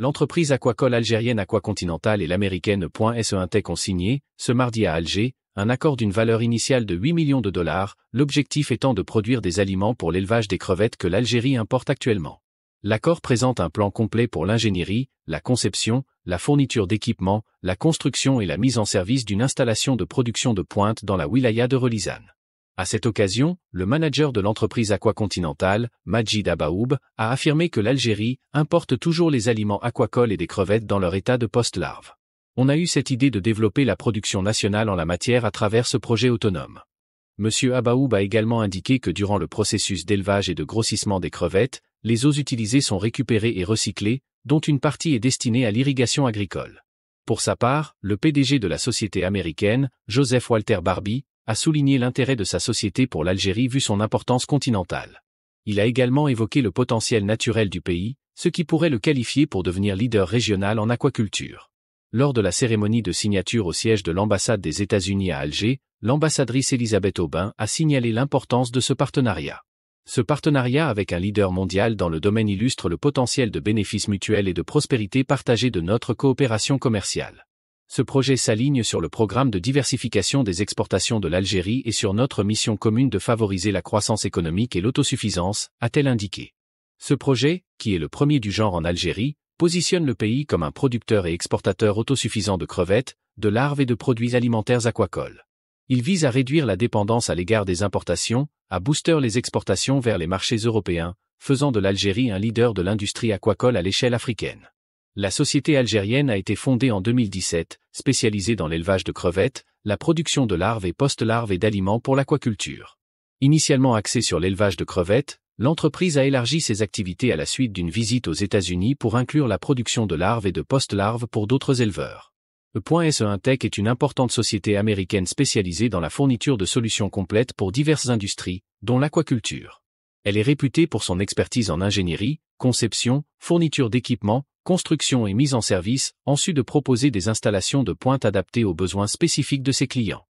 L'entreprise aquacole algérienne aquacontinentale et l'américaine Intech ont signé, ce mardi à Alger, un accord d'une valeur initiale de 8 millions de dollars, l'objectif étant de produire des aliments pour l'élevage des crevettes que l'Algérie importe actuellement. L'accord présente un plan complet pour l'ingénierie, la conception, la fourniture d'équipements, la construction et la mise en service d'une installation de production de pointe dans la wilaya de Relizane. À cette occasion, le manager de l'entreprise aquacontinentale, Majid Abaoub, a affirmé que l'Algérie importe toujours les aliments aquacoles et des crevettes dans leur état de post-larve. On a eu cette idée de développer la production nationale en la matière à travers ce projet autonome. M. Abaoub a également indiqué que durant le processus d'élevage et de grossissement des crevettes, les eaux utilisées sont récupérées et recyclées, dont une partie est destinée à l'irrigation agricole. Pour sa part, le PDG de la société américaine, Joseph Walter Barbie, a souligné l'intérêt de sa société pour l'Algérie vu son importance continentale. Il a également évoqué le potentiel naturel du pays, ce qui pourrait le qualifier pour devenir leader régional en aquaculture. Lors de la cérémonie de signature au siège de l'ambassade des États-Unis à Alger, l'ambassadrice Elisabeth Aubin a signalé l'importance de ce partenariat. Ce partenariat avec un leader mondial dans le domaine illustre le potentiel de bénéfices mutuels et de prospérité partagée de notre coopération commerciale ce projet s'aligne sur le programme de diversification des exportations de l'Algérie et sur notre mission commune de favoriser la croissance économique et l'autosuffisance, a-t-elle indiqué. Ce projet, qui est le premier du genre en Algérie, positionne le pays comme un producteur et exportateur autosuffisant de crevettes, de larves et de produits alimentaires aquacoles. Il vise à réduire la dépendance à l'égard des importations, à booster les exportations vers les marchés européens, faisant de l'Algérie un leader de l'industrie aquacole à l'échelle africaine. La société algérienne a été fondée en 2017, spécialisée dans l'élevage de crevettes, la production de larves et post-larves et d'aliments pour l'aquaculture. Initialement axée sur l'élevage de crevettes, l'entreprise a élargi ses activités à la suite d'une visite aux États-Unis pour inclure la production de larves et de post-larves pour d'autres éleveurs. ese 1 e est une importante société américaine spécialisée dans la fourniture de solutions complètes pour diverses industries, dont l'aquaculture. Elle est réputée pour son expertise en ingénierie, conception, fourniture d'équipements, construction et mise en service, en su de proposer des installations de pointe adaptées aux besoins spécifiques de ses clients.